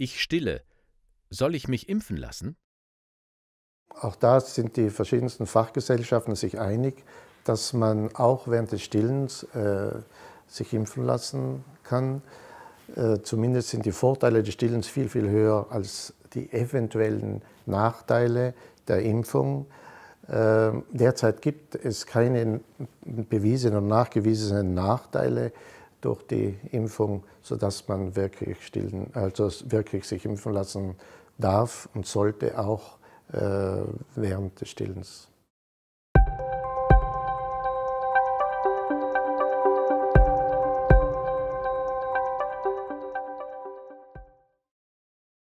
Ich stille. Soll ich mich impfen lassen? Auch da sind die verschiedensten Fachgesellschaften sich einig, dass man auch während des Stillens äh, sich impfen lassen kann. Äh, zumindest sind die Vorteile des Stillens viel, viel höher als die eventuellen Nachteile der Impfung. Ähm, derzeit gibt es keine bewiesenen und nachgewiesenen Nachteile durch die Impfung, sodass man wirklich, stillen, also wirklich sich impfen lassen darf und sollte auch äh, während des Stillens.